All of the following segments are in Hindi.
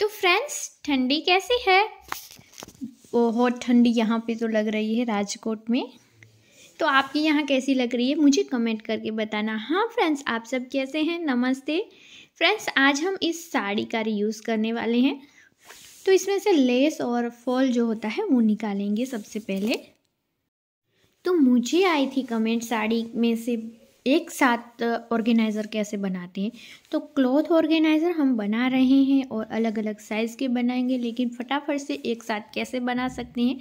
तो फ्रेंड्स ठंडी कैसी है बहुत ठंडी यहाँ पे तो लग रही है राजकोट में तो आपके यहाँ कैसी लग रही है मुझे कमेंट करके बताना हाँ फ्रेंड्स आप सब कैसे हैं नमस्ते फ्रेंड्स आज हम इस साड़ी का रियूज़ करने वाले हैं तो इसमें से लेस और फॉल जो होता है वो निकालेंगे सबसे पहले तो मुझे आई थी कमेंट साड़ी में से एक साथ ऑर्गेनाइज़र कैसे बनाते हैं तो क्लॉथ ऑर्गेनाइज़र हम बना रहे हैं और अलग अलग साइज़ के बनाएंगे लेकिन फटाफट से एक साथ कैसे बना सकते हैं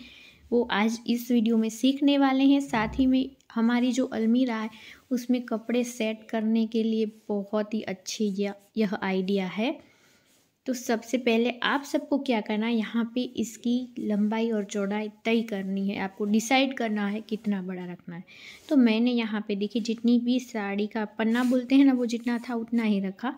वो आज इस वीडियो में सीखने वाले हैं साथ ही में हमारी जो अलमीरा है उसमें कपड़े सेट करने के लिए बहुत ही अच्छी यह आइडिया है तो सबसे पहले आप सबको क्या करना है यहाँ पे इसकी लंबाई और चौड़ाई तय करनी है आपको डिसाइड करना है कितना बड़ा रखना है तो मैंने यहाँ पे देखिए जितनी भी साड़ी का पन्ना बोलते हैं ना वो जितना था उतना ही रखा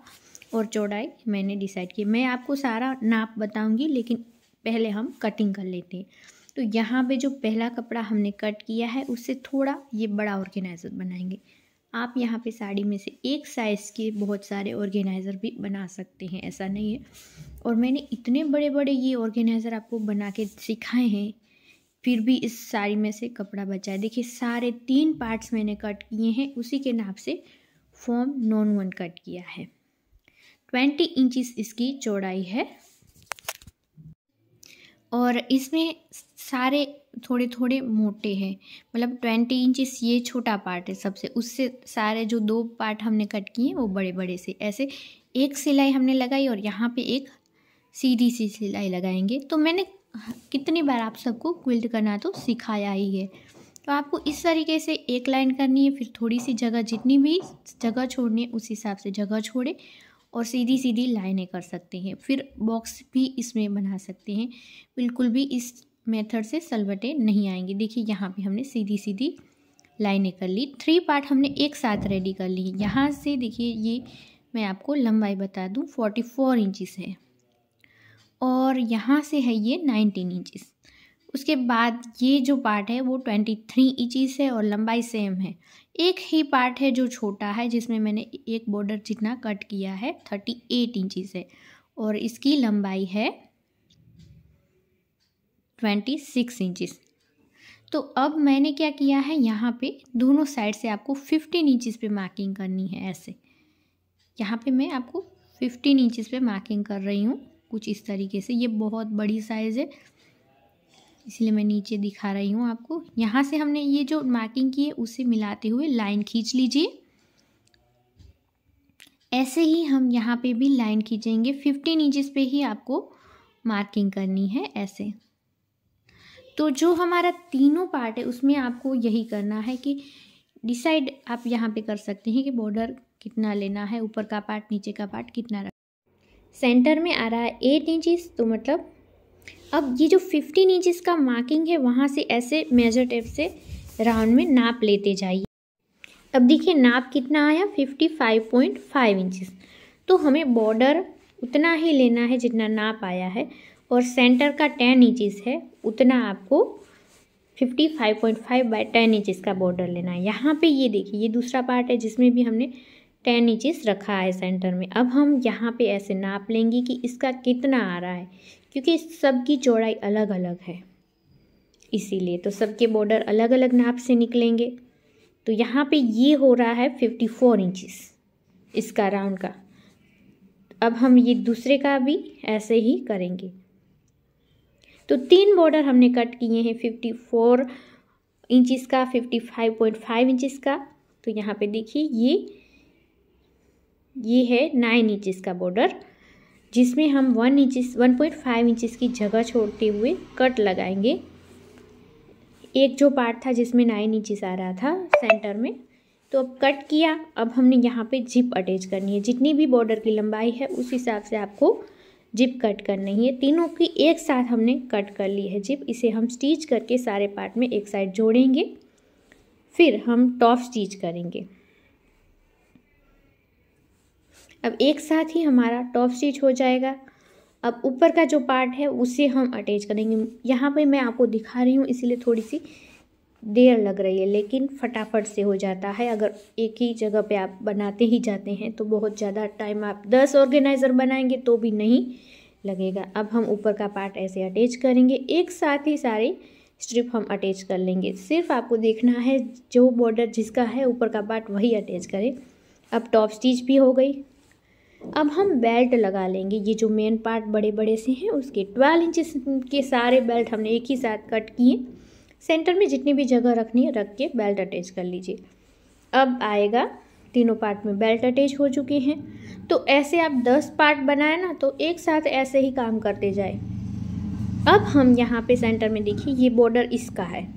और चौड़ाई मैंने डिसाइड की मैं आपको सारा नाप बताऊँगी लेकिन पहले हम कटिंग कर लेते हैं तो यहाँ पर जो पहला कपड़ा हमने कट किया है उससे थोड़ा ये बड़ा ऑर्गेनाइजर बनाएंगे आप यहाँ पे साड़ी में से एक साइज़ के बहुत सारे ऑर्गेनाइज़र भी बना सकते हैं ऐसा नहीं है और मैंने इतने बड़े बड़े ये ऑर्गेनाइज़र आपको बना के सिखाए हैं फिर भी इस साड़ी में से कपड़ा बचा है देखिए सारे तीन पार्ट्स मैंने कट किए हैं उसी के नाप से फॉर्म नॉन वन कट किया है ट्वेंटी इंचज़ इसकी चौड़ाई है और इसमें सारे थोड़े थोड़े मोटे हैं मतलब ट्वेंटी इंचिस ये छोटा पार्ट है सबसे उससे सारे जो दो पार्ट हमने कट किए वो बड़े बड़े से ऐसे एक सिलाई हमने लगाई और यहाँ पे एक सीधी सी सिलाई लगाएंगे तो मैंने कितनी बार आप सबको क्विल्ट करना तो सिखाया ही है तो आपको इस तरीके से एक लाइन करनी है फिर थोड़ी सी जगह जितनी भी जगह छोड़नी है उस हिसाब से जगह छोड़े और सीधी सीधी लाइनें कर सकते हैं फिर बॉक्स भी इसमें बना सकते हैं बिल्कुल भी इस मेथड से सलवटें नहीं आएंगी देखिए यहाँ पे हमने सीधी सीधी लाइनें कर ली थ्री पार्ट हमने एक साथ रेडी कर ली यहाँ से देखिए ये मैं आपको लंबाई बता दूँ फोर्टी फोर इंचिस है और यहाँ से है ये नाइनटीन इंचिस उसके बाद ये जो पार्ट है वो ट्वेंटी थ्री इंचिस है और लंबाई सेम है एक ही पार्ट है जो छोटा है जिसमें मैंने एक बॉर्डर जितना कट किया है थर्टी एट इंची से और इसकी लंबाई है ट्वेंटी सिक्स इंचिस तो अब मैंने क्या किया है यहाँ पे दोनों साइड से आपको फिफ्टीन इंचिस पे मार्किंग करनी है ऐसे यहाँ पे मैं आपको फिफ्टीन इंचिस पे मार्किंग कर रही हूँ कुछ इस तरीके से ये बहुत बड़ी साइज़ है इसलिए मैं नीचे दिखा रही हूँ आपको यहाँ से हमने ये जो मार्किंग की है उसे मिलाते हुए लाइन खींच लीजिए ऐसे ही हम यहाँ पे भी लाइन खींचेंगे फिफ्टीन इंचज़ पे ही आपको मार्किंग करनी है ऐसे तो जो हमारा तीनों पार्ट है उसमें आपको यही करना है कि डिसाइड आप यहाँ पे कर सकते हैं कि बॉर्डर कितना लेना है ऊपर का पार्ट नीचे का पार्ट कितना रख सेंटर में आ रहा है एट इंचज़ तो मतलब अब ये जो फिफ्टीन इंचज़ का मार्किंग है वहाँ से ऐसे मेजर टेप से राउंड में नाप लेते जाइए अब देखिए नाप कितना आया fifty five point five inches तो हमें बॉर्डर उतना ही लेना है जितना नाप आया है और सेंटर का टेन इंचज़ है उतना आपको fifty five point five by ten inches का बॉर्डर लेना है यहाँ पे ये देखिए ये दूसरा पार्ट है जिसमें भी हमने टेन इंचिस रखा है सेंटर में अब हम यहाँ पे ऐसे नाप लेंगे कि इसका कितना आ रहा है क्योंकि सबकी चौड़ाई अलग अलग है इसीलिए तो सबके बॉर्डर अलग अलग नाप से निकलेंगे तो यहाँ पे ये हो रहा है फिफ्टी फोर इंचिस इसका राउंड का अब हम ये दूसरे का भी ऐसे ही करेंगे तो तीन बॉर्डर हमने कट किए हैं फिफ्टी फोर इंचिस का fifty five point five inches का तो यहाँ पे देखिए ये ये है नाइन इंचज़ का बॉर्डर जिसमें हम one inches one point five inches की जगह छोड़ते हुए कट लगाएंगे एक जो पार्ट था जिसमें नाइन इंचज़ आ रहा था सेंटर में तो अब कट किया अब हमने यहाँ पे जिप अटैच करनी है जितनी भी बॉर्डर की लंबाई है उस हिसाब से आपको जिप कट करनी है तीनों की एक साथ हमने कट कर ली है जिप इसे हम स्टिच करके सारे पार्ट में एक साइड जोड़ेंगे फिर हम टॉप स्टिच करेंगे अब एक साथ ही हमारा टॉप स्टिच हो जाएगा अब ऊपर का जो पार्ट है उसे हम अटैच करेंगे यहाँ पे मैं आपको दिखा रही हूँ इसीलिए थोड़ी सी देर लग रही है लेकिन फटाफट से हो जाता है अगर एक ही जगह पे आप बनाते ही जाते हैं तो बहुत ज़्यादा टाइम आप दस ऑर्गेनाइज़र बनाएंगे तो भी नहीं लगेगा अब हम ऊपर का पार्ट ऐसे अटैच करेंगे एक साथ ही सारे स्ट्रिप हम अटैच कर लेंगे सिर्फ आपको देखना है जो बॉर्डर जिसका है ऊपर का पार्ट वही अटैच करें अब टॉप स्टिच भी हो गई अब हम बेल्ट लगा लेंगे ये जो मेन पार्ट बड़े बड़े से हैं उसके ट्वेल्व इंचेस के सारे बेल्ट हमने एक ही साथ कट किए सेंटर में जितनी भी जगह रखनी है रख के बेल्ट अटैच कर लीजिए अब आएगा तीनों पार्ट में बेल्ट अटैच हो चुके हैं तो ऐसे आप दस पार्ट बनाए ना तो एक साथ ऐसे ही काम करते जाए अब हम यहाँ पे सेंटर में देखिए ये बॉर्डर इसका है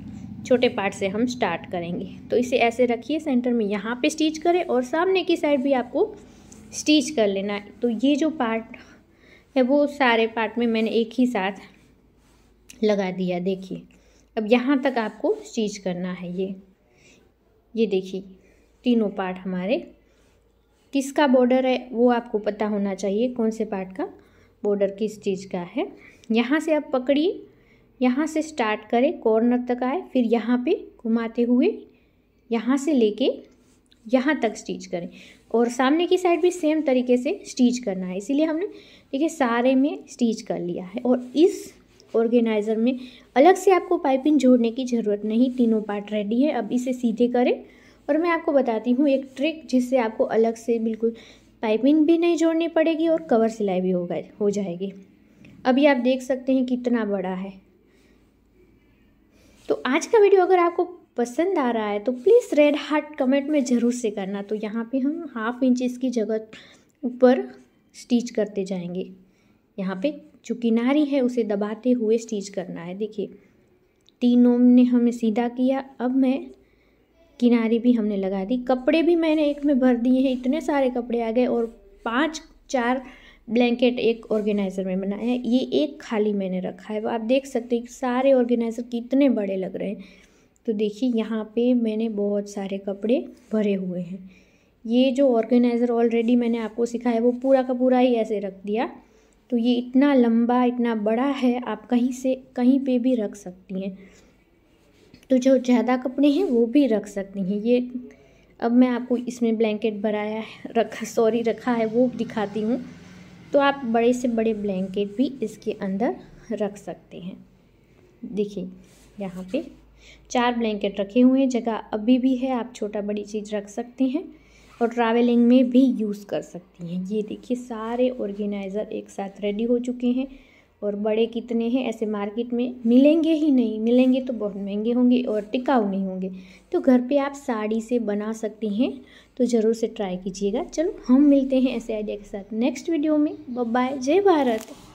छोटे पार्ट से हम स्टार्ट करेंगे तो इसे ऐसे रखिए सेंटर में यहाँ पे स्टिच करें और सामने की साइड भी आपको स्टिच कर लेना तो ये जो पार्ट है वो सारे पार्ट में मैंने एक ही साथ लगा दिया देखिए अब यहाँ तक आपको स्टिच करना है ये ये देखिए तीनों पार्ट हमारे किसका बॉर्डर है वो आपको पता होना चाहिए कौन से पार्ट का बॉर्डर किस चीज़ का है यहाँ से आप पकड़िए यहाँ से स्टार्ट करें कॉर्नर तक आए फिर यहाँ पे घुमाते हुए यहाँ से लेके यहाँ तक स्टिच करें और सामने की साइड भी सेम तरीके से स्टिच करना है इसीलिए हमने देखिए सारे में स्टिच कर लिया है और इस ऑर्गेनाइज़र में अलग से आपको पाइपिंग जोड़ने की ज़रूरत नहीं तीनों पार्ट रेडी है अब इसे सीधे करें और मैं आपको बताती हूँ एक ट्रिक जिससे आपको अलग से बिल्कुल पाइपिंग भी नहीं जोड़नी पड़ेगी और कवर सिलाई भी होगा हो जाएगी अभी आप देख सकते हैं कितना बड़ा है तो आज का वीडियो अगर आपको पसंद आ रहा है तो प्लीज़ रेड हार्ट कमेंट में ज़रूर से करना तो यहाँ पे हम हाफ इंच इसकी जगह ऊपर स्टिच करते जाएंगे यहाँ पे जो किनारी है उसे दबाते हुए स्टिच करना है देखिए तीनों ने हमें सीधा किया अब मैं किनारी भी हमने लगा दी कपड़े भी मैंने एक में भर दिए हैं इतने सारे कपड़े आ गए और पाँच चार ब्लैंकेट एक ऑर्गेनाइज़र में बनाया है ये एक खाली मैंने रखा है वो आप देख सकते हैं सारे ऑर्गेनाइज़र कितने बड़े लग रहे हैं तो देखिए यहाँ पे मैंने बहुत सारे कपड़े भरे हुए हैं ये जो ऑर्गेनाइज़र ऑलरेडी मैंने आपको सिखाया वो पूरा का पूरा ही ऐसे रख दिया तो ये इतना लंबा इतना बड़ा है आप कहीं से कहीं पे भी रख सकती हैं तो जो ज़्यादा कपड़े हैं वो भी रख सकती हैं ये अब मैं आपको इसमें ब्लैंकेट भराया है रखा सॉरी रखा है वो दिखाती हूँ तो आप बड़े से बड़े ब्लैंकेट भी इसके अंदर रख सकते हैं देखिए यहाँ पे चार ब्लैंकेट रखे हुए हैं जगह अभी भी है आप छोटा बड़ी चीज़ रख सकते हैं और ट्रैवलिंग में भी यूज़ कर सकती हैं ये देखिए सारे ऑर्गेनाइज़र एक साथ रेडी हो चुके हैं और बड़े कितने हैं ऐसे मार्केट में मिलेंगे ही नहीं मिलेंगे तो बहुत महंगे होंगे और टिकाऊ नहीं होंगे तो घर पे आप साड़ी से बना सकते हैं तो ज़रूर से ट्राई कीजिएगा चलो हम मिलते हैं ऐसे आइडिया के साथ नेक्स्ट वीडियो में बाय जय भारत